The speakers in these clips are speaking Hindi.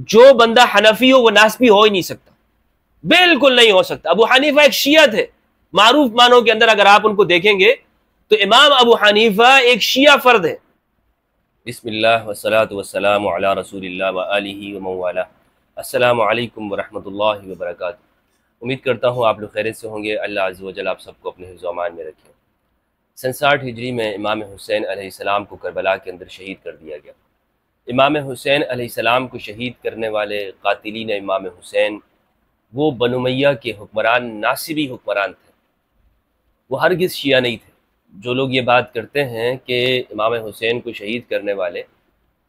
जो बंदा हनफी हो वो नासबी हो ही नहीं सकता बिल्कुल नहीं हो सकता अबू हनीफा एक शिया थे मारूफ मानों के अंदर अगर आप उनको देखेंगे तो इमाम अबू हनीफा एक शिया फर्द है बिस्मिल्ला वसलाम वरि व उम्मीद करता हूँ आप लोग खैर से होंगे अल्लाह अज़ वजल आप सबको अपने हिफ्जमान में रखें सन साठ हिजरी में इमाम हुसैन अलैहिस्सलाम को करबला के अंदर शहीद कर दिया गया इमाम हुसैन आसमाम को शहीद करने वाले कातिलीन इमाम हुसैन वो बनुमैया के हुक्मरान नासिबी हुक्मरान थे वो हरगिज़ शिया नहीं थे जो लोग ये बात करते हैं कि इमाम हुसैन को शहीद करने वाले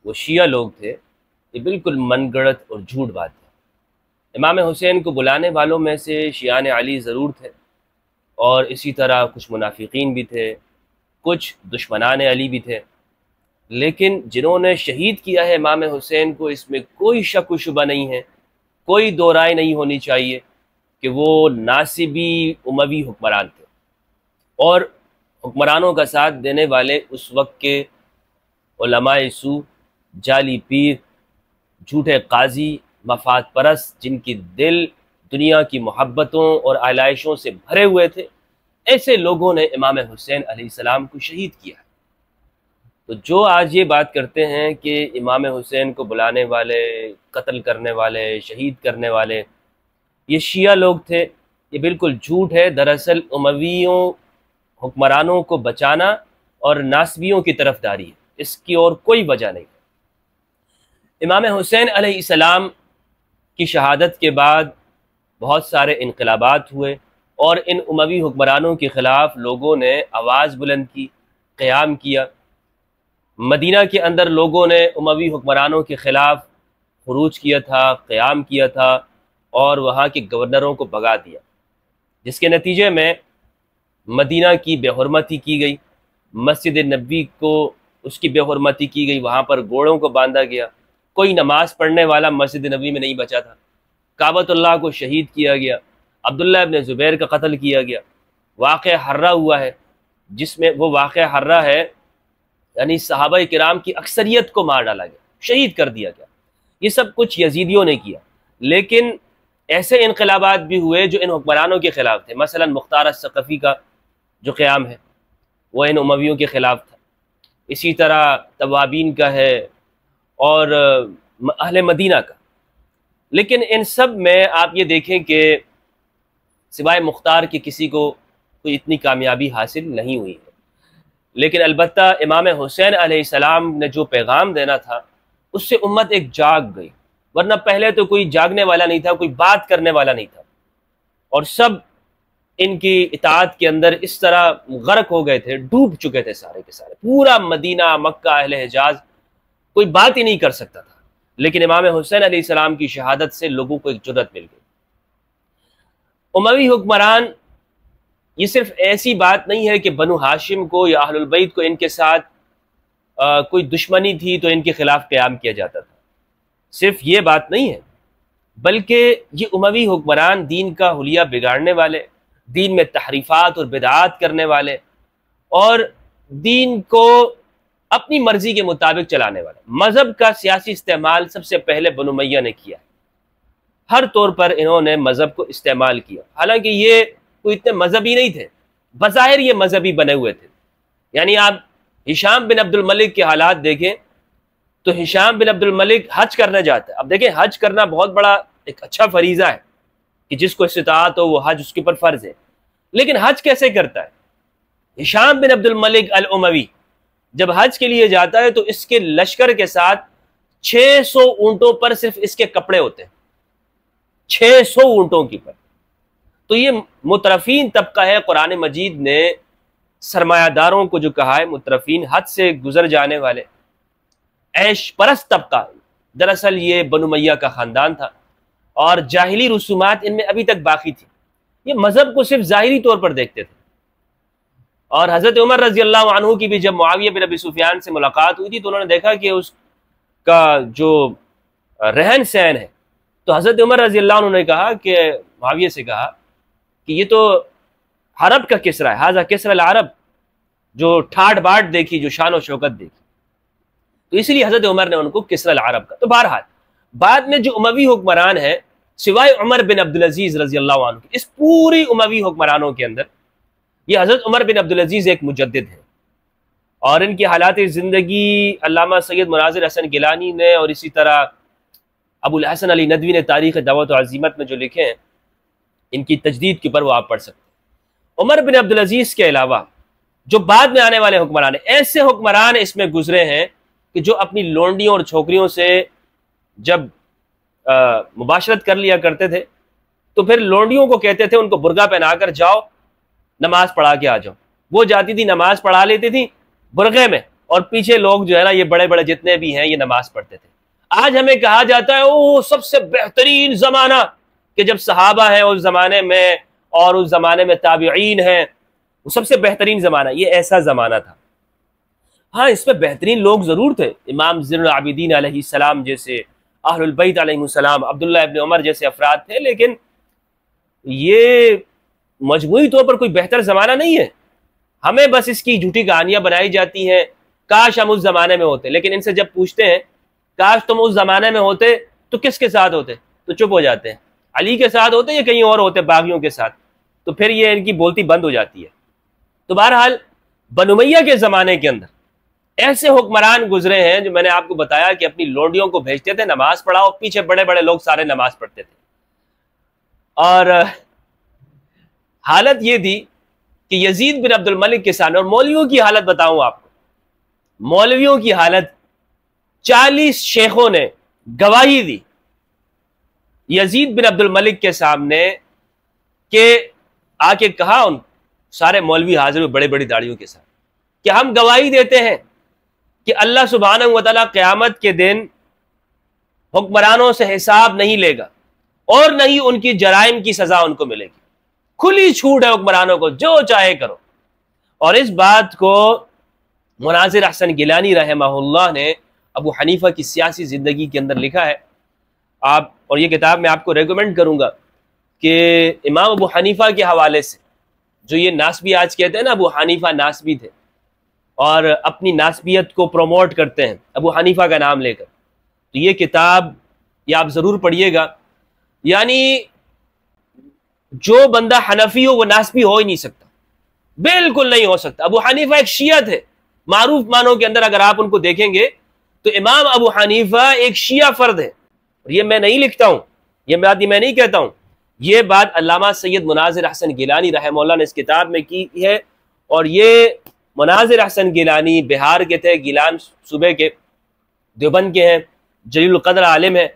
वो शिया लोग थे ये बिल्कुल गढ़त और झूठ बात है इमाम हुसैन को बुलाने वालों में से शियान अली ज़रूर थे और इसी तरह कुछ मुनाफिकीन भी थे कुछ दुश्मनान अली भी थे लेकिन जिन्होंने शहीद किया है इमाम हुसैन को इसमें कोई शक व शुबा नहीं है कोई दो राय नहीं होनी चाहिए कि वो नासिबी उमवी हुक्मरान थे और हुक्मरानों का साथ देने वाले उस वक्त के सू जाली पीर झूठे काजी मफाद परस जिनकी दिल दुनिया की मोहब्बतों और आलाइशों से भरे हुए थे ऐसे लोगों ने इमाम हुसैन सलाम को शहीद किया तो जो आज ये बात करते हैं कि इमाम हुसैन को बुलाने वाले कत्ल करने वाले शहीद करने वाले ये शिया लोग थे ये बिल्कुल झूठ है दरअसल उमवियों हुक्मरानों को बचाना और नासवियों की तरफदारी है इसकी और कोई वजह नहीं इमाम हुसैन आसमाम की शहादत के बाद बहुत सारे इनकलाबात हुए और इन उमवी हुक्मरानों के ख़िलाफ़ लोगों ने आवाज़ बुलंद की क़्याम किया मदीना के अंदर लोगों ने उमवी हुक्मरानों के ख़िलाफ़ खरूज किया था क़्याम किया था और वहाँ के गवर्नरों को भगा दिया जिसके नतीजे में मदीना की बेहरमती की गई मस्जिद नबी को उसकी बेहरमती की गई वहाँ पर घोड़ों को बांधा गया कोई नमाज पढ़ने वाला मस्जिद नबी में नहीं बचा था काबतुल्ला को शहीद किया गया अब्दुल्ला इबन ज़ुबैर का कत्ल किया गया वाक़ हर्रा हुआ है जिसमें वो वाक़ हर्रा है यानी साहब कराम की अक्सरियत को मार डाला गया शहीद कर दिया गया ये सब कुछ यजीदियों ने किया लेकिन ऐसे इनकलाबात भी हुए जो इन हुक्मरानों के ख़िलाफ़ थे मसला मुख्तार सकफ़ी का जो क़्याम है वह इन उमवियों के ख़िलाफ़ था इसी तरह तवाबीन का है और अहल मदीना का लेकिन इन सब में आप ये देखें कि सिवाय मुख्तार के किसी को कोई इतनी कामयाबी हासिल नहीं हुई है लेकिन अलबत् इमाम हुसैन आसमाम ने जो पैगाम देना था उससे उम्मत एक जाग गई वरना पहले तो कोई जागने वाला नहीं था कोई बात करने वाला नहीं था और सब इनकी इतात के अंदर इस तरह गर्क हो गए थे डूब चुके थे सारे के सारे पूरा मदीना मक्का अहल हजाज कोई बात ही नहीं कर सकता था लेकिन इमाम हुसैन आसमाम की शहादत से लोगों को एक जरूरत मिल गई उमवी हुक्मरान ये सिर्फ ऐसी बात नहीं है कि बनु हाशिम को या अहलबैत को इनके साथ आ, कोई दुश्मनी थी तो इनके खिलाफ क्याम किया जाता था सिर्फ ये बात नहीं है बल्कि ये उमवी हुक्मरान दीन का हुलिया बिगाड़ने वाले दीन में तहरीफात और बिदात करने वाले और दीन को अपनी मर्जी के मुताबिक चलाने वाले मज़हब का सियासी इस्तेमाल सबसे पहले बनुमैया ने किया हर तौर पर इन्होंने मज़हब को इस्तेमाल किया हालांकि ये वो इतने मजहबी नहीं थे बज़ाहिर ये मजहबी बने हुए थे यानी आप हिशाम बिन अब्दुल मलिक के हालात देखें तो हिशाम बिन अब्दुल मलिक हज करने जाता है अब देखें हज करना बहुत बड़ा एक अच्छा फरीज़ा है कि जिसको इस्तात हो वो हज उसके ऊपर फ़र्ज है लेकिन हज कैसे करता है Hisham bin Abdul Malik al Umawi जब हज के लिए जाता है तो इसके लश्कर के साथ 600 ऊंटों पर सिर्फ इसके कपड़े होते हैं 600 ऊंटों की पर तो ये मुतरफीन तबका है कुरान मजीद ने सरमायादारों को जो कहा है मुतरफीन हद से गुजर जाने वाले ऐश परस्त तबका दरअसल ये बनु मैया का ख़ानदान था और जाहली रसूमात इनमें अभी तक बाकी थी ये मज़हब को सिर्फ ज़ाहरी तौर पर देखते थे और हज़रत उमर रजी अल्लाह की भी जब मुआविया बिन अबी सुफियान से मुलाकात हुई थी तो उन्होंने देखा कि उसका जो रहन सहन है तो हज़रत उमर रजी अल्लाह उन्होंने कहा कि मुआविया से कहा कि ये तो हरब का किसरा है हाजा किसरा अरब जो ठाट बाट देखी जो शान और शौकत देखी तो इसलिए हजरत उमर ने उनको किसरा अरब का तो बहरहाल बाद में जो उमवी हुक्मरान है सिवाय उमर बिन अब्दुल अजीज रजी अल्लाह के इस पूरी उमवी हुक्मरानों के अंदर ये हजरत उमर बिन अब्दुल अजीज एक मुजद है और इनकी हालात ज़िंदगी अलामा सैद मुनाजिर हसन गिलानी ने और इसी तरह अबुल हसन अली नदवी ने तारीख दावत अजीमत में जो लिखे हैं इनकी तजदीद के ऊपर वो आप पढ़ सकते हैं उमर बिन अब्दुल अजीज़ के अलावा जो बाद में आने वाले हुक्मरान ऐसे हुक्मरान इसमें गुजरे हैं कि जो अपनी लोंडियों और छोकरियों से जब मुबाशरत कर लिया करते थे तो फिर लोंडियों को कहते थे उनको बुरगा पहनाकर जाओ नमाज पढ़ा के आ जाओ वो जाती थी नमाज पढ़ा लेती थी बुरगे में और पीछे लोग जो है ना ये बड़े बड़े जितने भी हैं ये नमाज पढ़ते थे आज हमें कहा जाता है ओ सबसे बेहतरीन जमाना कि जब सहाबा है उस ज़माने में और उस ज़माने में ताबीन हैं वो सबसे बेहतरीन ज़माना ये ऐसा ज़माना था हाँ इसमें बेहतरीन लोग ज़रूर थे इमाम ज़िनआबिदीन आसमाम जैसे आहलबैतम अब्दुल्ला अबिन उमर जैसे अफराद थे लेकिन ये मजमू तौर पर कोई बेहतर ज़माना नहीं है हमें बस इसकी झूठी कहानियाँ बनाई जाती हैं काश हम उस ज़माने में होते लेकिन इनसे जब पूछते हैं काश तुम उस ज़माने में होते तो किसके साथ होते तो चुप हो जाते हैं अली के साथ होते या कहीं और होते बागियों के साथ तो फिर ये इनकी बोलती बंद हो जाती है तो बहरहाल बनुमैया के ज़माने के अंदर ऐसे हुक्मरान गुजरे हैं जो मैंने आपको बताया कि अपनी लोडियों को भेजते थे नमाज पढ़ाओ पीछे बड़े बड़े लोग सारे नमाज पढ़ते थे और हालत ये थी कि यजीद बिन अब्दुल मलिक के सामने और मौलवियों की हालत बताऊं आपको मौलवियों की हालत चालीस शेखों ने गवाही दी यजीद बिन अब्दुल मलिक के सामने के आके कहा उन सारे मौलवी हाजिर हुए बड़े बड़ी दाड़ियों के साथ कि हम गवाही देते हैं कि अल्लाह सुबहान वाली क़्यामत के दिन हुक्मरानों से हिसाब नहीं लेगा और न ही उनकी जराइम की सज़ा उनको मिलेगी खुली छूट है हुक्मरानों को जो चाहे करो और इस बात को मुनाजिर हसन गिलानी रहमा ने अबू हनीफा की सियासी ज़िंदगी के अंदर लिखा है आप और ये किताब मैं आपको रेकमेंड करूँगा कि इमाम अबू हनीफा के हवाले से जो ये नासबी आज कहते हैं ना अबू हनीफा नासबी थे और अपनी नासबियत को प्रमोट करते हैं अबू हनीफा का नाम लेकर तो ये किताब ये आप ज़रूर पढ़िएगा यानी जो बंदा हनफी हो वो नासबी हो ही नहीं सकता बिल्कुल नहीं हो सकता अबू हनीफा एक शिया थे मारूफ मानों के अंदर अगर आप उनको देखेंगे तो इमाम अबू हनीफा एक शिया फर्द है ये मैं नहीं लिखता हूँ ये बात मैं नहीं कहता हूँ ये बात अलामा सैयद मुनाजिर हसन गिलानी रहम ने इस किताब में की है और ये मुनाजिर हसन गिलानी बिहार के थे गिलान सूबे के देवबंद के हैं जलीलकदर आलम है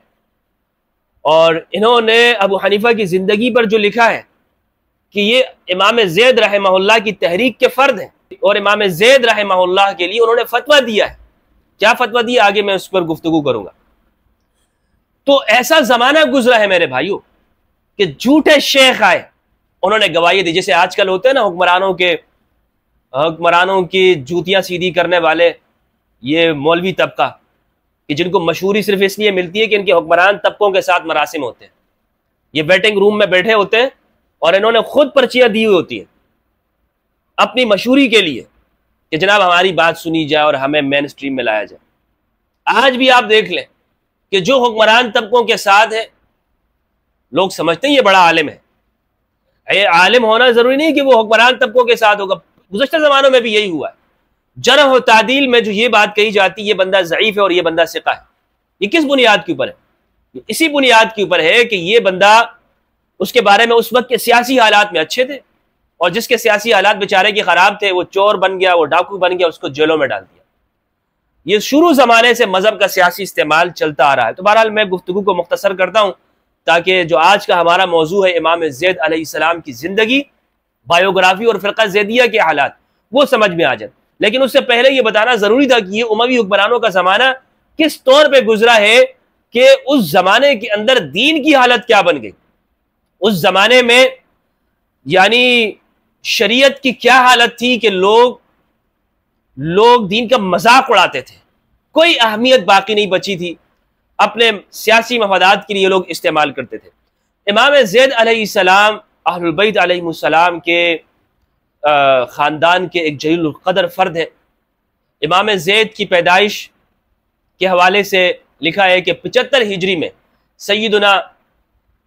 और इन्होंने अबू हनीफा की ज़िंदगी पर जो लिखा है कि ये इमाम जैद रहमल्ला की तहरीक के फ़र्द हैं और इमाम जैद रहमल्ला के लिए उन्होंने फतवा दिया है क्या फतवा दिया आगे मैं उस पर गुफ्तु करूँगा तो ऐसा जमाना गुजरा है मेरे भाइयों कि झूठे शेख आए उन्होंने गवाही दी जैसे आजकल होते हैं ना हुक्मरानों के हुक्मरानों की जूतियां सीधी करने वाले ये मौलवी तबका कि जिनको मशहूरी सिर्फ इसलिए मिलती है कि इनके हुक्मरान तबकों के साथ मरासिम होते हैं ये वेटिंग रूम में बैठे होते हैं और इन्होंने खुद पर्चियां दी हुई होती हैं अपनी मशहूरी के लिए कि जनाब हमारी बात सुनी जाए और हमें मेन स्ट्रीम में लाया जाए आज भी आप देख लें कि जो हुक्मरान तबकों के साथ है लोग समझते हैं ये बड़ा आलिम है ये आलिम होना ज़रूरी नहीं कि वो हुक्मरान तबकों के साथ होगा गुजशत ज़मानों में भी यही हुआ है जरह व तादील में जो ये बात कही जाती है ये बंदा ज़यीफ़ है और ये बंदा सिका है ये किस बुनियाद के ऊपर है इसी बुनियाद के ऊपर है कि ये बंदा उसके बारे में उस वक्त के सियासी हालात में अच्छे थे और जिसके सियासी हालात बेचारे के ख़राब थे वो चोर बन गया वो डाकू बन गया उसको जेलों में डाल दिया ये शुरू ज़माने से मज़हब का सियासी इस्तेमाल चलता आ रहा है तो बहरहाल मैं गुफ्तु को मुख्तसर करता हूँ ताकि जो आज का हमारा मौजू है इमाम जैद आसमाम की ज़िंदगी बायोग्राफी और फ़िरका जैदिया के हालात वो समझ में आ जाए लेकिन उससे पहले ये बताना ज़रूरी था कि ये उमवी हुक्मरानों का ज़माना किस तौर पर गुजरा है कि उस ज़माने के अंदर दीन की हालत क्या बन गई उस ज़माने में यानी शरीयत की क्या हालत थी कि लोग लोग दीन का मजाक उड़ाते थे कोई अहमियत बाकी नहीं बची थी अपने सियासी मफादात के लिए लोग इस्तेमाल करते थे इमाम जैद अलैहिस्सलाम अहलबैत अलैहिस्सलाम के ख़ानदान के एक कदर फ़र्द है इमाम जैद की पैदाइश के हवाले से लिखा है कि पचहत्तर हिजरी में सैदना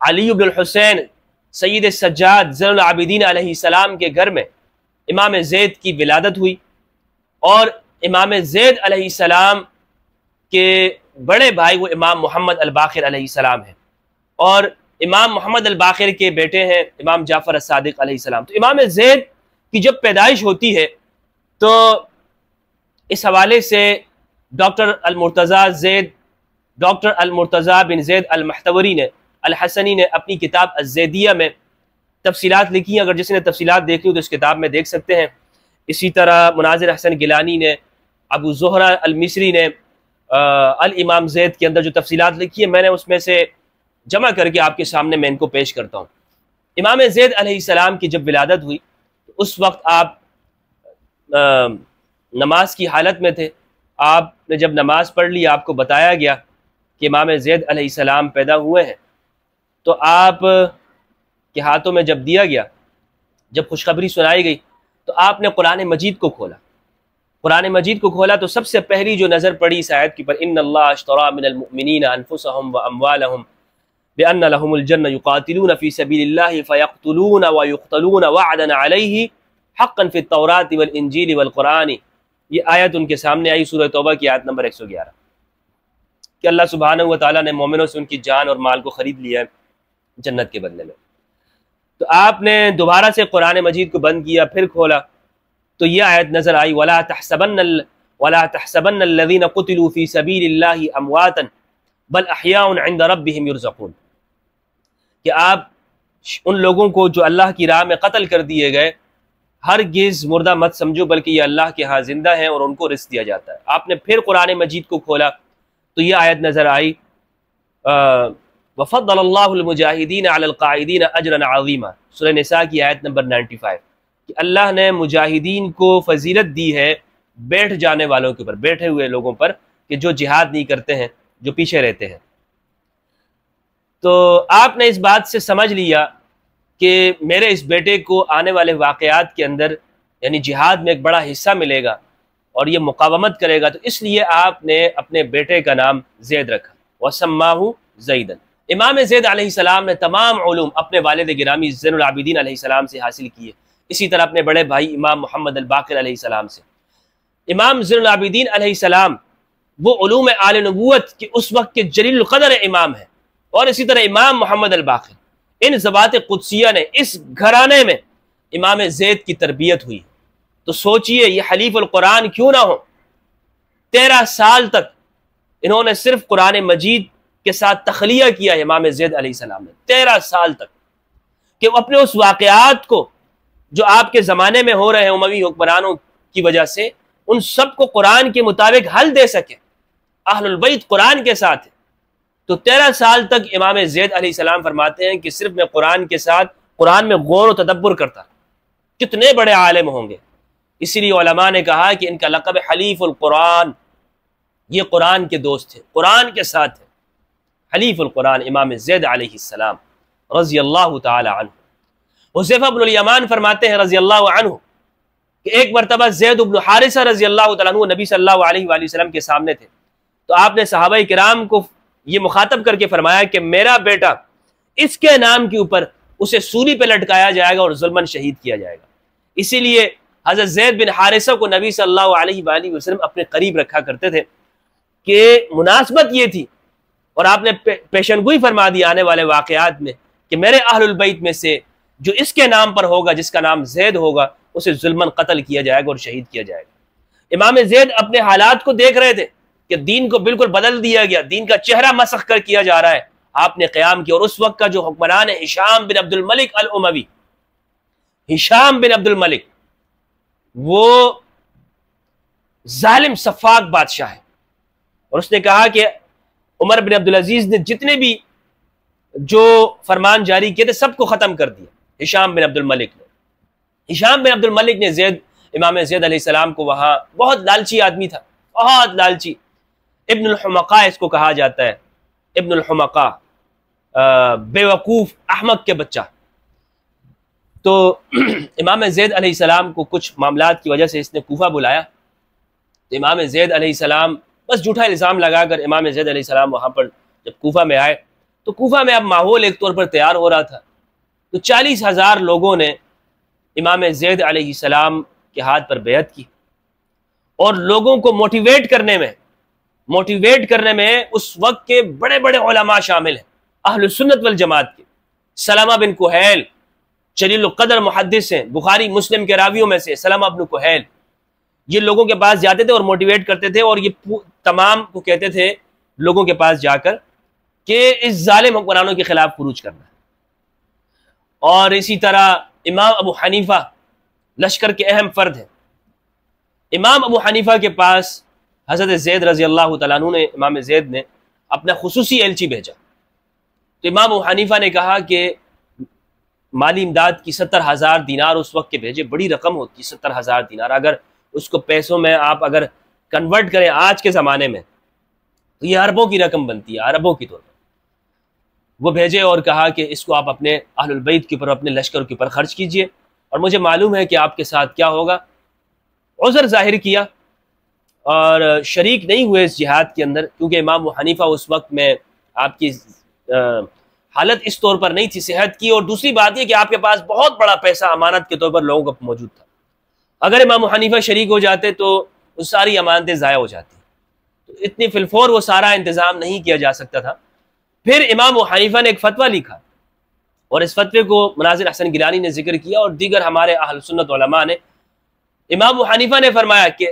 अलीबुलहसैन सैद सज्जाद आबिदीन सलाम के घर में इमाम जैद की विलादत हुई और इमाम जैद अलैहिस्सलाम के बड़े भाई वो इमाम मोहम्मद अलबाखिर अलैहिस्सलाम हैं और इमाम मोहम्मद अलबाखिर के बेटे हैं इमाम जाफ़र सदक अलैहिस्सलाम तो इमाम जैद की जब पैदाइश होती है तो इस हवाले से doctor Almurtaza Zaid doctor Almurtaza bin Zaid Almahtawri ने अलहसनी ने अपनी किताब अजैदिया में तफसीत लिखी हैं अगर जिसने तफसीत देखी हो तो इस किताब में देख सकते हैं इसी तरह मुनाजिर हसन गिलानी ने अबू जहरा अलमिसरी ने अल इमाम जैद के अंदर जो तफसीत लिखी है मैंने उसमें से जमा करके आपके सामने मैं इनको पेश करता हूँ इमाम जैद अलैहिस्सलाम की जब विलादत हुई तो उस वक्त आप नमाज की हालत में थे आपने जब नमाज पढ़ ली आपको बताया गया कि इमाम जैद अलैहिस्सलाम पैदा हुए हैं तो आप के हाथों में जब दिया गया जब खुशखबरी सुनाई गई तो आपने कुरान मजीद को खोला कुरान मजीद को खोला तो सबसे पहली जो नज़र पड़ी शायद की पर इन अल्लाहमिनफ़ुसम ये आयत उनके सामने आई सूरह तौबा की आयत नंबर 111 कि अल्लाह सुबहान व ने मोमिनों से उनकी जान और माल को ख़रीद लिया जन्नत के बदले में तो आपने दोबारा से कुरान मजीद को बंद किया फिर खोला तो यह आयत नज़र आई वला तहसबन वला तहसबन लदीन कुतलूफ़ी सबील अमवातन बल अहियान रब कि आप उन लोगों को जो अल्लाह की राह में कत्ल कर दिए गए हर गिज मुर्दा मत समझो बल्कि ये अल्लाह के यहाँ ज़िंदा हैं और उनको रिस दिया जाता है आपने फिर कुरान मजीद को खोला तो यह आयत नज़र आई आ, वफ़दल्लामुजाहिदीन अलकायदीन अजरन अजीमा सुरह नसा की आयत नंबर 95 कि अल्लाह ने मुजाहिदीन को फजीलत दी है बैठ जाने वालों के ऊपर बैठे हुए लोगों पर कि जो जिहाद नहीं करते हैं जो पीछे रहते हैं तो आपने इस बात से समझ लिया कि मेरे इस बेटे को आने वाले वाक़ात के अंदर यानी जिहाद में एक बड़ा हिस्सा मिलेगा और ये मुकावमत करेगा तो इसलिए आपने अपने बेटे का नाम जैद रखा वसम्मा जैदन इमाम जैद आसमाम ने तमाम ूम अपने वालद गिरामी जैनआबिदीन आसमाम से हासिल किए इसी तरह अपने बड़े भाई इमाम मोहम्मद अलबाकर से इमाम जैनआबिदीन आसमाम वो ूम आल नबूत के उस वक्त के जलील कदर इमाम हैं और इसी तरह इमाम मोहम्मद अलबाकर इन जबात कुदसिया ने इस घराने में इमाम जैद की तरबियत हुई तो सोचिए ये हलीफ़ुल्कुरान क्यों ना हो तेरह साल तक इन्होंने सिर्फ कुरान मजीद के साथ तखलिया किया इमाम जैद अलीसम ने तेरह साल तक कि वह अपने उस वाकत को जो आपके ज़माने में हो रहे हैं उमवी हुक्मरानों की वजह से उन सबको कुरान के मुताबिक हल दे सकें अहलबैत कुरान के साथ है तो तेरह साल तक इमाम जैद सलाम फरमाते हैं कि सिर्फ मैं कुरान के साथ कुरान में गौर व तदब्बर करता कितने बड़े आलम होंगे इसीलिए ने कहा कि इनका लकब हलीफ़ुल कुरान ये कुरान के दोस्त थे कुरान के साथ थे हलीफ़ुल्कुरान इमाम जैद आसमाम रज़ी अल्लाह तसैफ़ अबुलयमान फरमाते हैं रज़ी अल्लाह कि एक मरतबा जैद उबन हारिसा रज़ी अल्लाह तु नबी सल्ला वसम के सामने थे तो आपने सहाबा कराम को ये मुखातब करके फरमाया कि मेरा बेटा इसके नाम के ऊपर उसे सूली पर लटकाया जाएगा और जुल्मन शहीद किया जाएगा इसीलिए हज़रत जैद बिन हारिसा को नबी सल्लल्लाहु अलैहि वसल्लम अपने करीब रखा करते थे कि मुनासबत ये थी और आपने पे, पेशन गोई फरमा दी आने वाले वाकयात में कि मेरे अहलबैत में से जो इसके नाम पर होगा जिसका नाम जैद होगा उसे जुल्मन कत्ल किया जाएगा और शहीद किया जाएगा इमाम जैद अपने हालात को देख रहे थे कि दीन को बिल्कुल बदल दिया गया दीन का चेहरा मसख कर किया जा रहा है आपने क्याम किया और उस वक्त का जो हुक्मरान है Hisham bin Abdul Malik al Umawi Hisham bin Abdul Malik वो जालिम सफाक बादशाह है और उसने कहा कि उमर बिन अब्दुल अजीज़ ने जितने भी जो फरमान जारी किए थे सबको ख़त्म कर दिया हिशाम बिन अब्दुल मलिक ने हिशाम बिन अब्दुल मलिक ने जैद इमाम जैद अलैहिस्सलाम को वहाँ बहुत लालची आदमी था बहुत लालची इब्नमका इसको कहा जाता है इब्नमका बेवकूफ़ अहमद के बच्चा तो इमाम जैद अलैहिस्सलाम को कुछ मामला की वजह से इसने कोफा बुलाया तो इमाम जैद अलैहिस्सलाम बस झूठा इल्ज़ाम लगाकर इमाम जैद सलाम वहाँ पर जब कोफा में आए तो कोफा में अब माहौल एक तौर पर तैयार हो रहा था तो चालीस हज़ार लोगों ने इमाम जैद सलाम के हाथ पर बेहद की और लोगों को मोटिवेट करने में मोटिवेट करने में उस वक्त के बड़े बड़े ओलमा शामिल हैं अहलसन्नत सुन्नत वल जमात के सलामा बिन कोहैल जलील कदर मुहदस हैं बुखारी मुस्लिम के रावियों में से सलामा बिन कोहैल ये लोगों के पास जाते थे और मोटिवेट करते थे और ये तमाम को कहते थे लोगों के पास जाकर कि इस ालिम हुक्मरानों के खिलाफ खरूज करना और इसी तरह इमाम अबू हनीफा लश्कर के अहम फर्द हैं इमाम अबू हनीफा के पास हज़रत जैद रजी अल्लाह तु ने इमाम जैद ने अपना खसूसी एलची भेजा तो इमाम अबू हनीफा ने कहा कि माली इमदाद की सत्तर हज़ार दीनार उस वक्त के भेजे बड़ी रकम होती है सत्तर हज़ार दीनार अगर उसको पैसों में आप अगर कन्वर्ट करें आज के ज़माने में तो ये अरबों की रकम बनती है अरबों की पर वो भेजे और कहा कि इसको आप अपने अहलबैत के ऊपर अपने लश्कर के ऊपर खर्च कीजिए और मुझे मालूम है कि आपके साथ क्या होगा उज़र जाहिर किया और शरीक नहीं हुए इस जिहाद के अंदर क्योंकि इमाम हनीफा उस वक्त में आपकी हालत इस तौर पर नहीं थी सेहत की और दूसरी बात यह कि आपके पास बहुत बड़ा पैसा अमानत के तौर पर लोगों का मौजूद था अगर इमाम हनीफा शरीक हो जाते तो वो सारी अमानतें ज़ाया हो जाती तो इतनी फिलफोर वो सारा इंतज़ाम नहीं किया जा सकता था फिर इमाम हनीफा ने एक फतवा लिखा और इस फतवे को मनाजिर हसन गिलानी ने जिक्र किया और दीगर हमारे अहल सुन्नत ने इमाम हनीफा ने फरमाया कि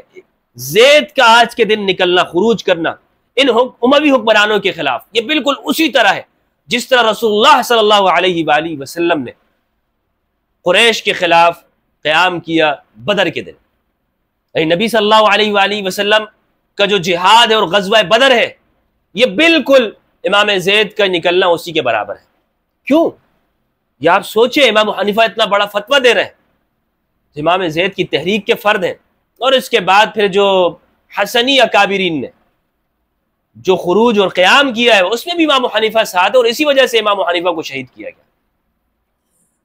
जैद का आज के दिन निकलना खरूज करना इन उमवी हुक्मरानों के खिलाफ ये बिल्कुल उसी तरह है जिस तरह रसोल्ला सल्ला वसलम ने कुरैश के खिलाफ क़्याम किया बदर के दिन यानी नबी सल्लल्लाहु अलैहि वसल्लम का जो जिहाद है और गजवा बदर है ये बिल्कुल इमाम जैद का निकलना उसी के बराबर है क्यों ये आप सोचें इमाम हनीफा इतना बड़ा फतवा दे रहे हैं तो इमाम जैद की तहरीक के फ़र्द हैं और इसके बाद फिर जो हसनी अकाबरीन ने जो खरूज और क़्याम किया है उसमें भी इमाम हनीफा साथ और इसी वजह से इमाम हनीफा को शहीद किया गया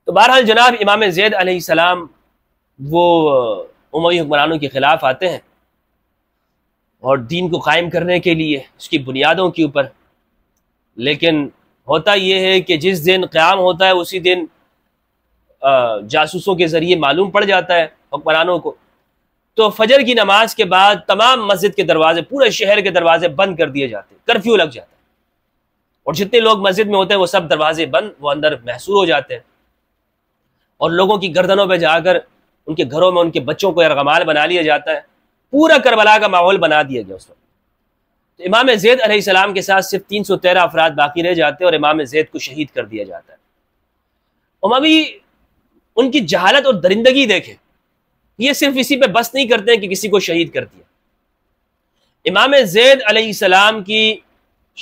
तो बहरहाल जनाब इमाम जैद सलाम वो उमवी हुक्मरानों के ख़िलाफ़ आते हैं और दीन को कायम करने के लिए उसकी बुनियादों के ऊपर लेकिन होता यह है कि जिस दिन क़्याम होता है उसी दिन जासूसों के ज़रिए मालूम पड़ जाता है हुक्मरानों को तो फजर की नमाज के बाद तमाम मस्जिद के दरवाजे पूरे शहर के दरवाजे बंद कर दिए जाते हैं कर्फ्यू लग जाता है और जितने लोग मस्जिद में होते हैं वो सब दरवाजे बंद वो अंदर महसूर हो जाते हैं और लोगों की गर्दनों पर जाकर उनके घरों में उनके बच्चों को यरगमाल बना लिया जाता है पूरा करबला का माहौल बना दिया गया उस वक्त तो इमाम जैद अलैहिस्सलाम के साथ सिर्फ तीन सौ तेरह अफराद बाकी रह जाते हैं और इमाम जैद को शहीद कर दिया जाता है उमावी उनकी जहालत और दरिंदगी देखें ये सिर्फ इसी पर बस नहीं करते हैं कि किसी को शहीद कर दिया इमाम जैद अलैहिस्सलाम की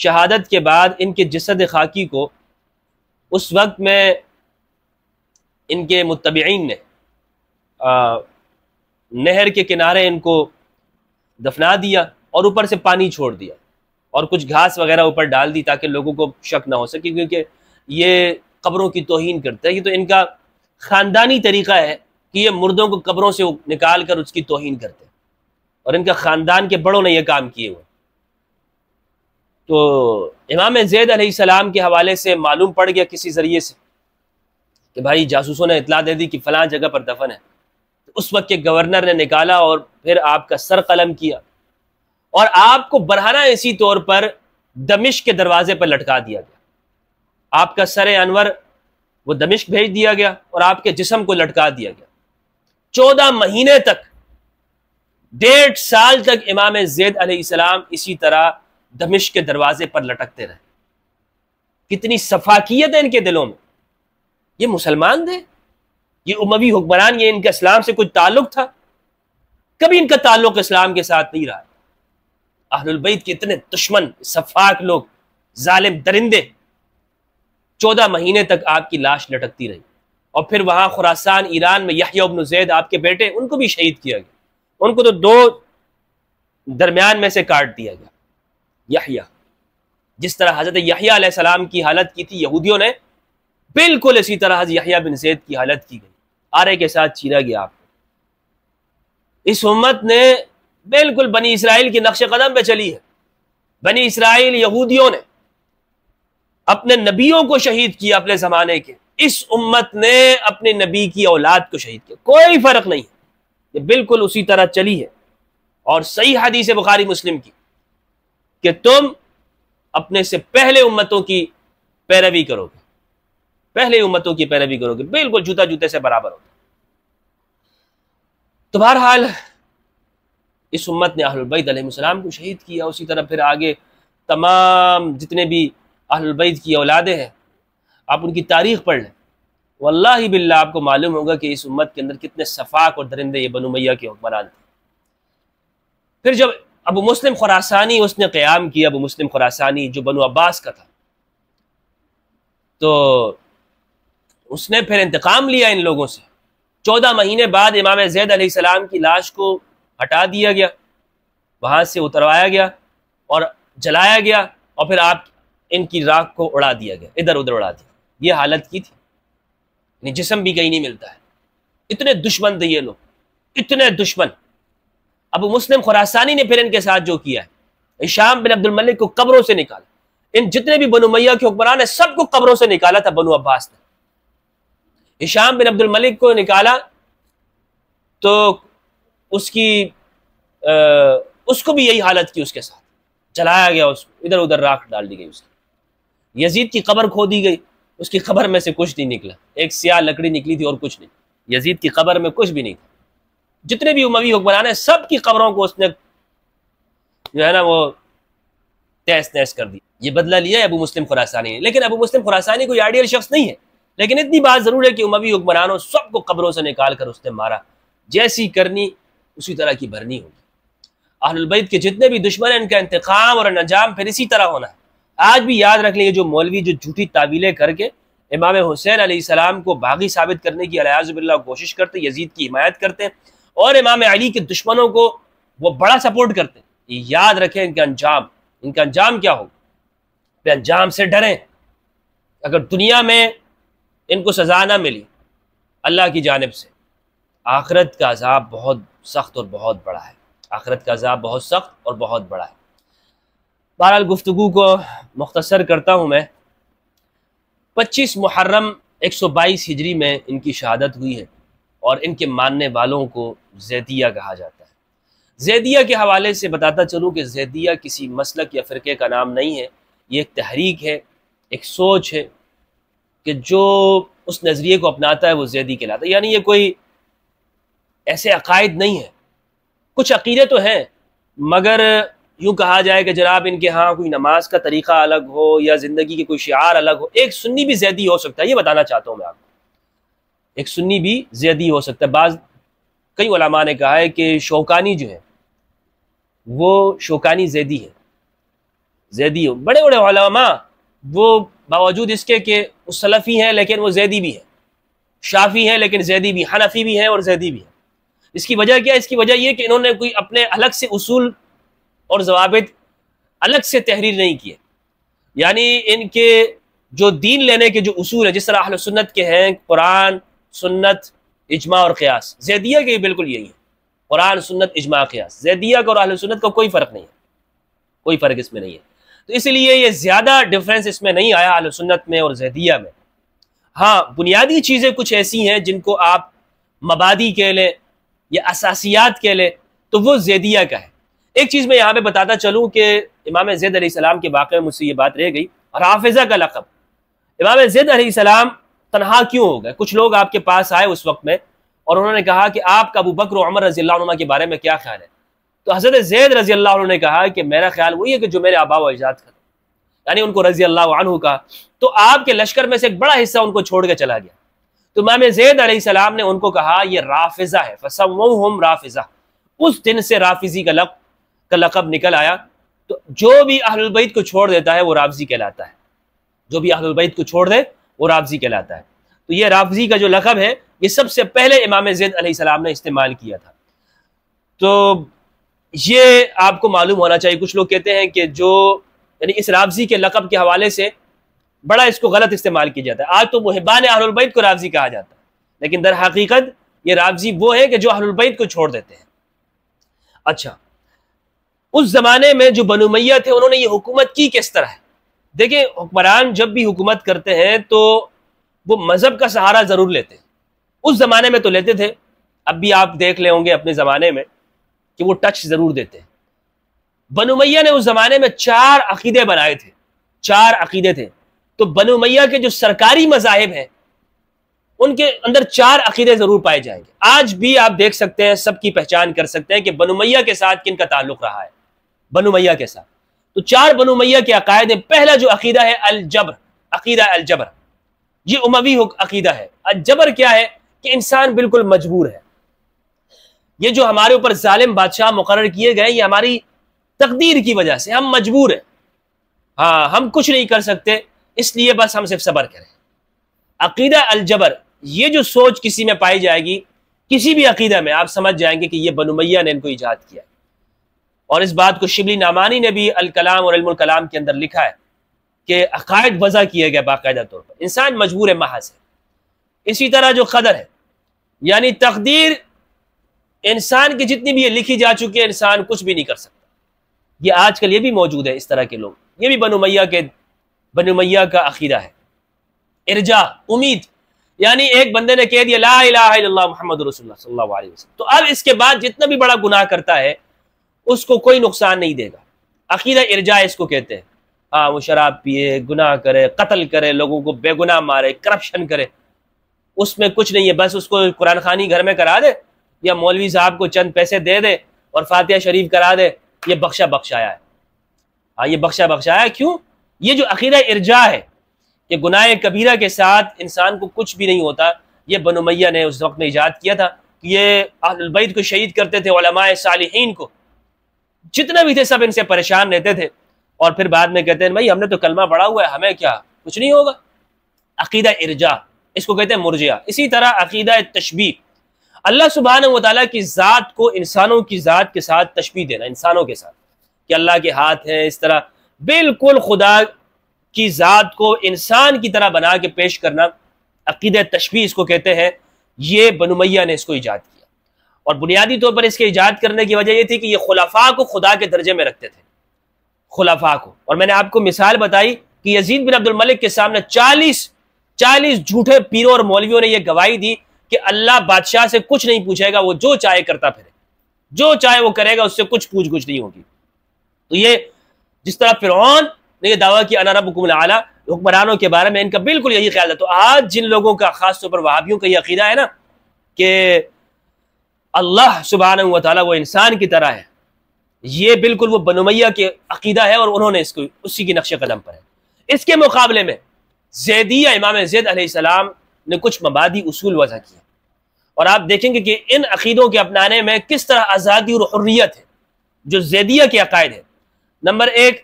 शहादत के बाद इनके जसद खाकी को उस वक्त में इनके मुतबीन ने नहर के किनारे इनको दफना दिया और ऊपर से पानी छोड़ दिया और कुछ घास वगैरह ऊपर डाल दी ताकि लोगों को शक ना हो सके क्योंकि ये कब्रों की तोहन करता है ये तो इनका ख़ानदानी तरीका है कि ये मुर्दों को कब्रों से निकाल कर उसकी तोहन करते हैं और इनका ख़ानदान के बड़ों ने यह काम किए हुए तो इमाम जैद सलाम के हवाले से मालूम पड़ गया किसी ज़रिए से कि भाई जासूसों ने इतला दे दी कि फ़लाँ जगह पर दफन है उस वक्त के गवर्नर ने निकाला और फिर आपका सर कलम किया और आपको बरहाना इसी तौर पर दमिश के दरवाजे पर लटका दिया गया आपका सर अनवर वो दमिश्क भेज दिया गया और आपके जिसम को लटका दिया गया चौदह महीने तक डेढ़ साल तक इमाम जैद अलैहिस्सलाम इसी तरह दमिश्क के दरवाजे पर लटकते रहे कितनी सफाकियत है इनके दिलों में ये मुसलमान थे ये उमवी हुक्मरान ये इनके इस्लाम से कुछ ताल्लुक था कभी इनका ताल्लुक इस्लाम के साथ नहीं रहा अहलबैत के इतने दुश्मन सफाक लोग जालिम दरिंदे चौदह महीने तक आपकी लाश लटकती रही और फिर वहाँ खुरासान ईरान में याहियाबन जैद आपके बेटे उनको भी शहीद किया गया उनको तो दो दरमियान में से काट दिया गया याहिया जिस तरह हज़रत याहिया सलाम की हालत की थी यहूदियों ने बिल्कुल इसी तरह हज़रत बिन जैद की हालत की गई आरे के साथ चीरा गया आपको इस उम्मत ने बिल्कुल बनी इसराइल की नक्श कदम पे चली है बनी इसराइल यहूदियों ने अपने नबियों को शहीद किया अपने ज़माने के इस उम्मत ने अपने नबी की औलाद को शहीद किया कोई फ़र्क नहीं है ये बिल्कुल उसी तरह चली है और सही हदीस बुखारी मुस्लिम की कि तुम अपने से पहले उम्मतों की पैरवी करोगे पहले उम्मतों की पैरवी करोगे बिल्कुल जूता जूते से बराबर होता तो बहरहाल इस उम्मत ने अहलबैद आलम को शहीद किया उसी तरह फिर आगे तमाम जितने भी अहलबैद की औलादे हैं आप उनकी तारीख पढ़ लें वल्ला ही बिल्ला आपको मालूम होगा कि इस उम्मत के अंदर कितने शफाक और दरिंदे ये बनु मैया के हुक्मरान थे फिर जब अब मुस्लिम खुरासानी उसने क़्याम किया अब मुस्लिम खुरासानी जो बनु अब्बास का था तो उसने फिर इंतकाम लिया इन लोगों से चौदह महीने बाद इमाम जैद अलीसम की लाश को हटा दिया गया वहाँ से उतरवाया गया और जलाया गया और फिर आप इनकी राख को उड़ा दिया गया इधर उधर उड़ा दिया ये हालत की थी यानी जिसम भी कहीं नहीं मिलता है इतने दुश्मन थे ये लोग इतने दुश्मन अब मुस्लिम खुरासानी ने फिर इनके साथ जो किया है शाम बिन अब्दुल मलिक को कब्रों से निकाला इन जितने भी बनु मैया के हुक्मरान है सबको कब्रों से निकाला था बनु अब्बास ने हिशाम बिन अब्दुल मलिक को निकाला तो उसकी आ, उसको भी यही हालत की उसके साथ चलाया गया उसको इधर उधर राख डाल दी गई उसकी यजीद की कबर खो दी गई उसकी खबर में से कुछ नहीं निकला एक सियाह लकड़ी निकली थी और कुछ नहीं यजीद की खबर में कुछ भी नहीं था जितने भी उमवी हुक्मरान हैं सब की खबरों को उसने जो है ना वो तैस तैस कर दी ये बदला लिया अबू मुस्लिम खुरासानी ने लेकिन अबू मुस्लिम खुरासानी कोई आइडियल शख्स नहीं है लेकिन इतनी बात जरूर है कि उमवी हुक्मरानों सबको कब्रों से निकाल कर उसने मारा जैसी करनी उसी तरह की भरनी होगी अहलबैत के जितने भी दुश्मन हैं इनका इंतकाम और नजाम फिर इसी तरह होना है आज भी याद रख लें जो मौलवी जो झूठी तावीलें करके इमाम हुसैन आसमाम को बागी साबित करने की अलियाजबिल्ला कोशिश करते यजीद की हिमायत करते और इमाम अली के दुश्मनों को वो बड़ा सपोर्ट करते याद रखें इनका अंजाम इनका अंजाम क्या होगा अंजाम से डरें अगर दुनिया में इनको सज़ा ना मिली अल्लाह की जानब से आखरत का अजाब बहुत सख्त और बहुत बड़ा है आखरत का अजाब बहुत सख्त और बहुत बड़ा है बहरहाल गुफ्तु को मुख्तसर करता हूँ मैं पच्चीस मुहर्रम एक सौ बाईस हिजरी में इनकी शहादत हुई है और इनके मानने वालों को जैदिया कहा जाता है जैदिया के हवाले से बताता चलूँ कि जैदिया किसी मसलक या फ़िरके का नाम नहीं है ये एक तहरीक है एक सोच है कि जो उस नज़रिए को अपनाता है वो जैदी कहलाता है यानी ये कोई ऐसे अकायद नहीं है कुछ अकीदे तो हैं मगर यूँ कहा जाए कि जनाब इनके यहाँ कोई नमाज का तरीक़ा अलग हो या ज़िंदगी के कोई शार अलग हो एक सुन्नी भी जैदी हो सकता है ये बताना चाहता हूँ मैं आपको एक सुन्नी भी जैदी हो सकता है बाज़ कई उलमा ने कहा है कि शौकानी जो है वो शौकानी जैदी है जैदी हो बड़े बड़े उलमा वो बावजूद इसके कि वो सलफ़ी हैं लेकिन वो जैदी भी है शाफी हैं लेकिन जैदी भी हनफी भी हैं और जैदी भी है इसकी वजह क्या है इसकी वजह यह कि इन्होंने कोई अपने अलग से उसूल और जवाबित अलग से तहरीर नहीं किए यानी इनके जो दीन लेने के जो उसूल है जिस तरह सुन्नत के हैं कुरान सुन्नत इजमा और क़यास जैदिया के बिल्कुल यही है कुरान सुन्नत इजमा क़यास जैदिया का और अहल सुन्नत का कोई फ़र्क नहीं है कोई फ़र्क इसमें नहीं है तो इसलिए ये ज़्यादा डिफरेंस इसमें नहीं आया आल सुन्नत में और जैदिया में हाँ बुनियादी चीज़ें कुछ ऐसी हैं जिनको आप मबादी कह लें या असासियात कह लें तो वो जैदिया का है एक चीज़ मैं यहाँ पे बताता चलूँ कि इमाम जैद सलाम के वाक़े में मुझसे ये बात रह गई और हाफिज़ा का लकब इमाम जैद सलाम तनहा क्यों हो गए कुछ लोग आपके पास आए उस वक्त में और उन्होंने कहा कि आपका अबू बकर उमर रजील्ला के बारे में क्या ख्याल है तो हजरत जैद रजी अल्लाह ने कहा कि मेरा ख्याल वही है कि जो मेरे आबा व ईजाद का यानी उनको रजी अल्लाह का तो आपके लश्कर में से एक बड़ा हिस्सा उनको छोड़ के चला गया तो इमाम जैद सलाम ने उनको कहा यह राफिज़ा है फसम राफिज़ा उस दिन से राफिजी का लक का लकब निकल आया तो जो भी अहलबैद को छोड़ देता है वो राफजी कहलाता है जो भी अहलबैद को छोड़ दे वो राफजी कहलाता है तो ये राफजी का जो लकब है ये सबसे पहले इमाम जैद सलाम ने इस्तेमाल किया था तो ये आपको मालूम होना चाहिए कुछ लोग कहते हैं कि जो यानी इस राबजी के लकब के हवाले से बड़ा इसको गलत इस्तेमाल किया जाता है आज तो मुहबान अहलबैत को राबजी कहा जाता है लेकिन दर हकीकत ये राबजी वो है कि जो अहलबैत को छोड़ देते हैं अच्छा उस जमाने में जो बनुमैया थे उन्होंने ये हुकूमत की किस तरह है देखिए हुक्मरान जब भी हुकूमत करते हैं तो वो मजहब का सहारा जरूर लेते हैं उस जमाने में तो लेते थे अब भी आप देख ले होंगे अपने जमाने में कि वो टच जरूर देते हैं बनु मैया ने उस जमाने में चार अकीदे बनाए थे चार अकीदे थे तो बनु मैया के जो सरकारी मजाहब हैं उनके अंदर चार अकीदे जरूर पाए जाएंगे आज भी आप देख सकते हैं सबकी पहचान कर सकते हैं कि बनु मैया के साथ किन का ताल्लुक रहा है बनु मैया के साथ तो चार बनु मैया के अकायदे पहला जो अकीदा है अलजबर अकीदा अलजबर ये उमवी अकीदा है अलजबर क्या है कि इंसान बिल्कुल मजबूर है ये जो हमारे ऊपर जालिम बादशाह मुकर किए गए ये हमारी तकदीर की वजह से हम मजबूर हैं हाँ हम कुछ नहीं कर सकते इसलिए बस हम सिर्फ सबर करें अकीदा अलजबर ये जो सोच किसी में पाई जाएगी किसी भी अकीदा में आप समझ जाएंगे कि ये बनुमैया ने इनको ईजाद किया और इस बात को शिबली नामानी ने भी अलकलाम और अलमकलाम के अंदर लिखा है कि अकायद वज़ा किए गए बाकायदा तौर पर इंसान मजबूर है महाज है इसी तरह जो कदर है यानी तकदीर इंसान की जितनी भी ये लिखी जा चुकी है इंसान कुछ भी नहीं कर सकता ये आजकल ये भी मौजूद है इस तरह के लोग ये भी बनो मैया के बनु मैया का अखीदा है इर्जा उम्मीद यानी एक बंदे ने कह दिया ला मोहम्मद रसुल्ला तो अब इसके बाद जितना भी बड़ा गुनाह करता है उसको कोई नुकसान नहीं देगा अकीदा इर्जा इसको कहते हैं हाँ वो शराब पिए गुनाह करे कत्ल करे लोगों को बेगुनाह मारे करप्शन करे उसमें कुछ नहीं है बस उसको कुरान खानी घर में करा दे या मौलवी साहब को चंद पैसे दे दे और फातिहा शरीफ करा दे ये बख्शा बख्शाया है हाँ ये बख्शा बख्शाया क्यों ये जो अकीदा इर्जा है कि गुनाह कबीरा के साथ इंसान को कुछ भी नहीं होता ये मैया ने उस वक्त में ईजाद किया था कि ये अहलबैद को शहीद करते थे सालिहीन को जितना भी थे सब इनसे परेशान रहते थे और फिर बाद में कहते हैं भाई हमने तो कलमा पढ़ा हुआ है हमें क्या कुछ नहीं होगा अकीदा इर्जा इसको कहते हैं मुरजिया इसी तरह अकीदा तशबी अल्लाह सुबहान वाली की ज़ात को इंसानों की ज़ात के साथ तशबी देना इंसानों के साथ कि अल्लाह के हाथ हैं इस तरह बिल्कुल खुदा की ज़ात को इंसान की तरह बना के पेश करना अकीद तशबी इसको कहते हैं ये बनुमैया ने इसको ईजाद किया और बुनियादी तौर पर इसके ईजाद करने की वजह यह थी कि ये खुलाफा को खुदा के दर्जे में रखते थे खुलाफा को और मैंने आपको मिसाल बताई कि यजीद बिन अब्दुल मलिक के सामने चालीस चालीस झूठे पीरों और मौलवियों ने यह गवाही दी कि अल्लाह बादशाह से कुछ नहीं पूछेगा वो जो चाहे करता फिरे जो चाहे वो करेगा उससे कुछ पूछ गुछ नहीं होगी तो ये जिस तरह फिर ने यह दावा किया बकुम आला हुक्मरानों के बारे में इनका बिल्कुल यही ख्याल है तो आज जिन लोगों का खास तौर पर वहाबियों का यह अकीदा है ना कि अल्लाह सुबहान व वो इंसान की तरह है ये बिल्कुल वो बनमैया के अकीदा है और उन्होंने इसको उसी की नक्श कदम पर है इसके मुकाबले में जैदिया इमाम जैद सलाम ने कुछ मबादी उसूल वजह किए और आप देखेंगे कि इन अकीदों के अपनाने में किस तरह आज़ादी और हर्रियत है जो जैदिया के अकायद हैं नंबर एक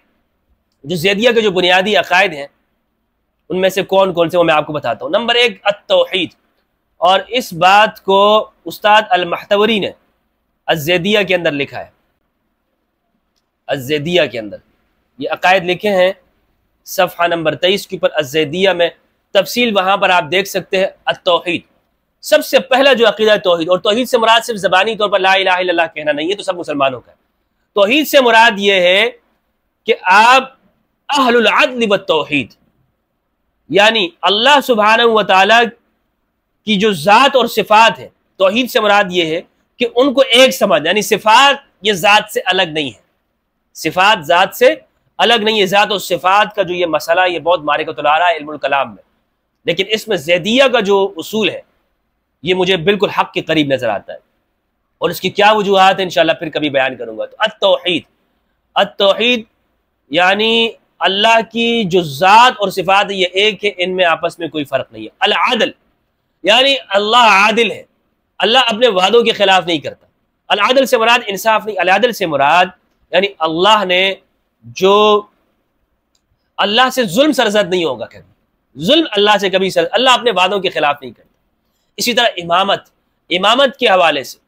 जो जैदिया के जो बुनियादी अकायद हैं उनमें से कौन कौन से वो मैं आपको बताता हूँ नंबर एक अतोहद और इस बात को उस्ताद अलमहतवरी ने अजैदिया के अंदर लिखा है अजैदिया के अंदर ये अकायद लिखे हैं सफ़ा नंबर तेईस के ऊपर अजैदिया में तफसील वहां पर आप देख सकते हैं तोहहीद सबसे पहला जो अकीदा तोहहीद और तोहहीद से मुराद सिर्फ जबानी तौर पर ला इला कहना नहीं है तो सब मुसलमानों का तोहहीद से मुराद ये है कि आप अहलुलदल व तोहहीद यानी अल्लाह सुबहान व की जो ज़ात और सिफात है तोहहीद से मुराद ये है कि उनको एक समझ यानी सिफात ये ज़ात से अलग नहीं है सिफात ज़ात से अलग नहीं है ज़ात और सिफात का जो ये मसला ये बहुत मारे को तुला रहा है इल्मुल कलाम में लेकिन इसमें जैदिया का जो उसूल है ये मुझे बिल्कुल हक के करीब नज़र आता है और इसकी क्या वजूहत है इन फिर कभी बयान करूंगा तो अतोहद अतोहद यानी अल्लाह की जो ज़ात और सिफात ये एक है इनमें आपस में कोई फ़र्क नहीं है अलादल यानी अल्लाह आदिल है अल्लाह अपने वादों के ख़िलाफ़ नहीं करता अलादल से मुराद इंसाफ नहीं अलादल से मुराद यानी अल्लाह ने जो अल्लाह से जुल्म सरजद नहीं होगा कहते जुल्म अल्लाह से कभी सर अल्लाह अपने वादों के खिलाफ नहीं करता इसी तरह इमामत इमामत के हवाले से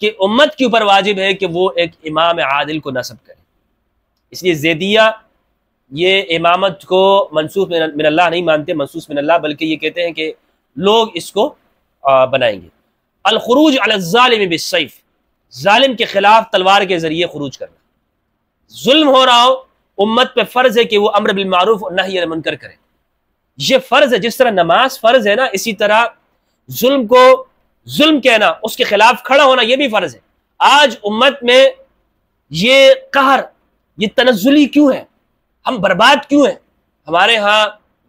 कि उम्मत के ऊपर वाजिब है कि वो एक इमाम आदिल को नसब करे इसलिए जैदिया ये इमामत को मनसूख मिन अल्लाह नहीं मानते मनसूस मिन अल्लाह बल्कि ये कहते हैं कि लोग इसको बनाएंगे अलखरूज अलजालिम बसैफ ालिम के खिलाफ तलवार के जरिए खरूज करना जुल्म हो रहा हो उम्मत पर फर्ज है कि वो अमर बिलमारूफ और नही मुनकर करें ये फर्ज है जिस तरह नमाज फर्ज है ना इसी तरह जुल्म को जुल्म कहना उसके खिलाफ खड़ा होना यह भी फर्ज है आज उम्मत में ये कहर ये तनजुली क्यों है हम बर्बाद क्यों हैं हमारे यहाँ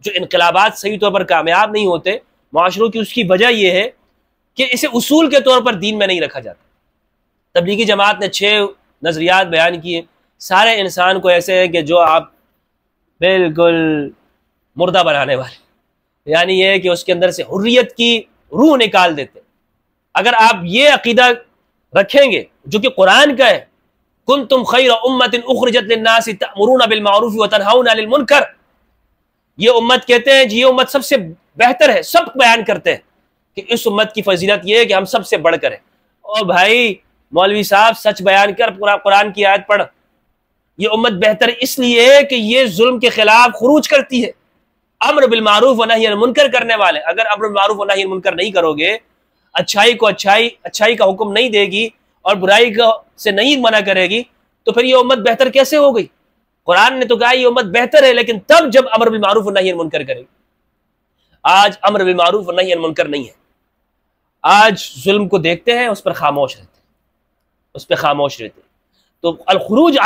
जो इनकलाबात सही तौर पर कामयाब नहीं होते माशरों की उसकी वजह यह है कि इसे उसूल के तौर पर दीन में नहीं रखा जाता तबलीगी जमात ने छः नज़रियात बयान किए सारे इंसान को ऐसे हैं कि जो आप बिल्कुल मुर्दा बनाने वाले यानी यह कि उसके अंदर से हुर्रियत की रूह निकाल देते अगर आप ये अकीदा रखेंगे जो कि कुरान का है कुन तुम खैर उम्मत उखरजत बिलमारूफ़ी वतनहाउनकर ये उम्मत कहते हैं जी ये उम्मत सबसे बेहतर है सब बयान करते हैं कि इस उम्मत की फजीलत यह है कि हम सबसे बढ़ करें ओ भाई मौलवी साहब सच बयान कर पूरा कुरान की आयत पढ़ ये उम्मत बेहतर इसलिए है कि ये जुल्म के खिलाफ खरूज करती है अम्र बिलमारूफ वनाही मुनकर करने वाले अगर अम्र बिलमारूफ वनाही मुनकर नहीं करोगे अच्छाई को अच्छाई अच्छाई का हुक्म नहीं देगी और बुराई का से नहीं मना करेगी तो फिर ये उम्मत बेहतर कैसे हो गई कुरान ने तो कहा ये उम्मत बेहतर है लेकिन तब जब अमर बिलमारूफ नहीं मुनकर करेगी आज अमर बिलमारूफ नहीं मुनकर नहीं है आज जुल्म को देखते हैं उस पर खामोश रहते हैं उस पर खामोश रहते हैं तो अलखरूज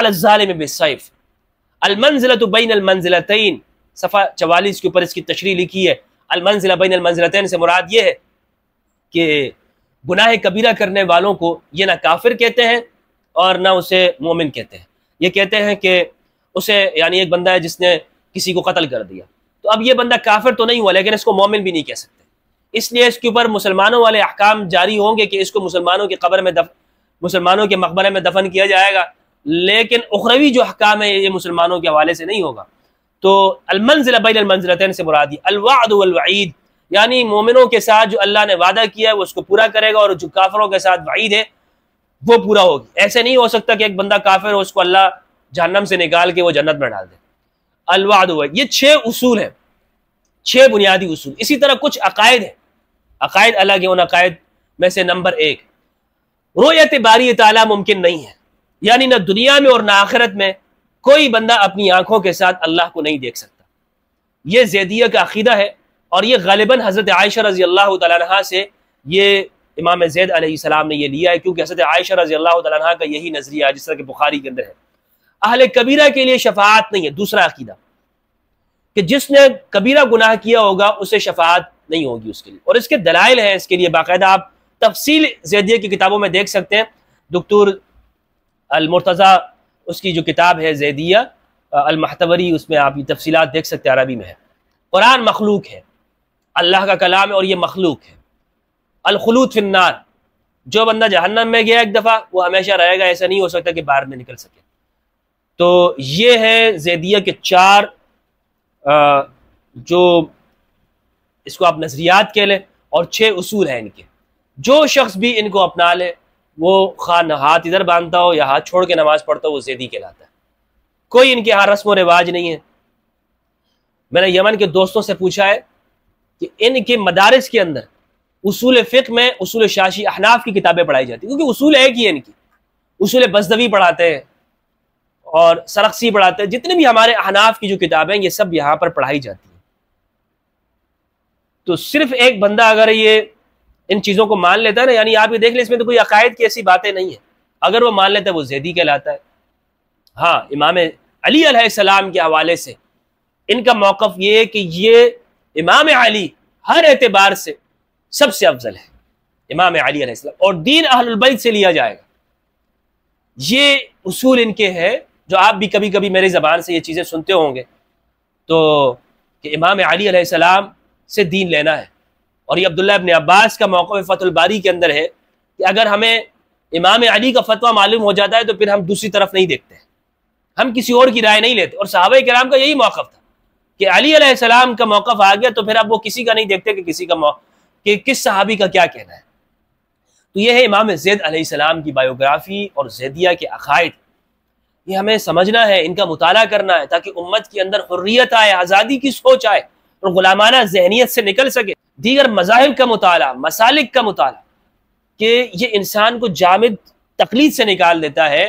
में बेसैफ तो बैन अलमंजिलतैन सफ़ा चवालीस के ऊपर इसकी तशरी लिखी है अलमंजिला बिन अलमंजिलतैन से मुराद ये है कि गुनाह कबीरा करने वालों को ये ना काफिर कहते हैं और ना उसे मोमिन कहते हैं ये कहते हैं कि उसे यानी एक बंदा है जिसने किसी को कत्ल कर दिया तो अब ये बंदा काफिर तो नहीं हुआ लेकिन इसको मोमिन भी नहीं कह सकते इसलिए इसके ऊपर मुसलमानों वाले अहकाम जारी होंगे कि इसको मुसलमानों की खबर में दफ मुसलमानों के मकबरे में दफन किया जाएगा लेकिन उखरवी जो हकाम है ये मुसलमानों के हवाले से नहीं होगा तो अलमंजिला बैन अलमंजिलतैन से मुरादी अलवाद यानी मोमिनों के साथ जो अल्लाह ने वादा किया है वो उसको पूरा करेगा और जो काफरों के साथ वाइद है वो पूरा होगी ऐसे नहीं हो सकता कि एक बंदा काफिर हो उसको अल्लाह जहनम से निकाल के वो जन्नत में डाल दे अलवाद ये छः उसूल हैं छः बुनियादी उसूल इसी तरह कुछ अकायद हैं अकायद अलग है उन अकायद में से नंबर एक रोयत बारी तला मुमकिन नहीं है यानी ना दुनिया में और ना आखिरत में कोई बंदा अपनी आंखों के साथ अल्लाह को नहीं देख सकता ये जैदिया का अकीदा है और ये गालिबा हज़रत आयशा रजी अल्लाह तह से ये इमाम जैद आसमाम ने यह लिया है क्योंकि हज़रत आयशा रजी अल्लाह तह का यही नज़रिया जिस तरह के बुखारी के अंदर है अहल कबीरा के लिए शफात नहीं है दूसरा अकीदा कि जिसने कबीरा गुनाह किया होगा उसे शफात नहीं होगी उसके लिए और इसके दलाइल हैं इसके लिए बाकायदा आप तफसील जैदिया की किताबों में देख सकते हैं दक्तूर अलमरतज़ा उसकी जो किताब है जैदिया अलमहतवरी उसमें आप ये तफसीत देख सकते हैं अरबी में है कुरान मखलूक है अल्लाह का कलाम है और ये मखलूक है अलखलूत फिन्नार जो बंदा जहन्नम में गया एक दफ़ा वो हमेशा रहेगा ऐसा नहीं हो सकता कि बाहर में निकल सके तो ये है जैदिया के चार आ, जो इसको आप नजरियात कह लें और छः असूल हैं इनके जो शख्स भी इनको अपना ले वो खान हाथ इधर बांधता हो या हाथ छोड़ के नमाज पढ़ता हो वो जैदी कहलाता है कोई इनके यहाँ रस्म रिवाज नहीं है मैंने यमन के दोस्तों से पूछा है कि इनके मदारस के अंदर उसूल फ़िक में उसूल शाशी अहनाफ की किताबें पढ़ाई जाती क्योंकि उसूल है इनकी उसूल बजदवी पढ़ाते हैं और सरकसी पढ़ाते हैं जितने भी हमारे अहनाफ की जो किताबें ये सब यहाँ पर पढ़ाई जाती हैं तो सिर्फ एक बंदा अगर ये इन चीज़ों को मान लेता है ना यानी आप ये देख लें इसमें तो कोई अकायद की ऐसी बातें नहीं है अगर वो मान लेता है वो जैदी कहलाता है हाँ इमाम अली सलाम के हवाले से इनका मौक़ ये है कि ये इमाम अली हर एतबार से सबसे अफजल है इमाम अली और दीन अहलबैद से लिया जाएगा ये उसूल इनके हैं जो आप भी कभी कभी मेरी ज़बान से ये चीज़ें सुनते होंगे तो कि इमाम अली से दीन लेना है और ये अब्दुल्ला इबन अब्बास का मौक़ फ़तुलबारी के अंदर है कि अगर हमें इमाम अली का फतवा मालूम हो जाता है तो फिर हम दूसरी तरफ नहीं देखते हैं हम किसी और की राय नहीं लेते और साहब कराम का यही मौक़ था कि अली सलाम का मौक़ आ गया तो फिर अब वो किसी का नहीं देखते कि किसी का कि किस सहाबी का क्या कहना है तो ये है इमाम जैद आलाम की बायोग्राफी और जैदिया के अकायद ये हमें समझना है इनका मुताला करना है ताकि उम्मत के अंदर हुर्रियत आए आज़ादी की सोच आए और गुलामाना जहनीत से निकल सके दीगर मजाहब का मताल मसालिक का मताल कि ये इंसान को जामद तकलीफ से निकाल देता है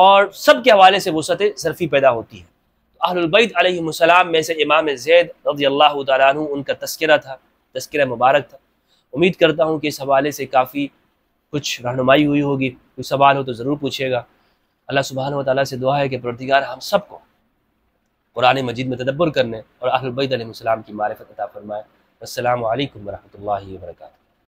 और सब के हवाले से वसत सरफी पैदा होती है तो अहलबैतम में से इमाम जैद रजी अल्लाह तु उनका तस्करा था तस्करा मुबारक था उम्मीद करता हूँ कि इस हवाले से काफ़ी कुछ रहनुमाई हुई होगी कोई सवाल हो तो ज़रूर पूछेगा अल्लाह सुबहान तला से दुआ है कि प्रतिकार हम सबको कुरान मजीद में तदब्बर करने और बैदी की मारफत अता फ़रमाए असल वरहमल वर्का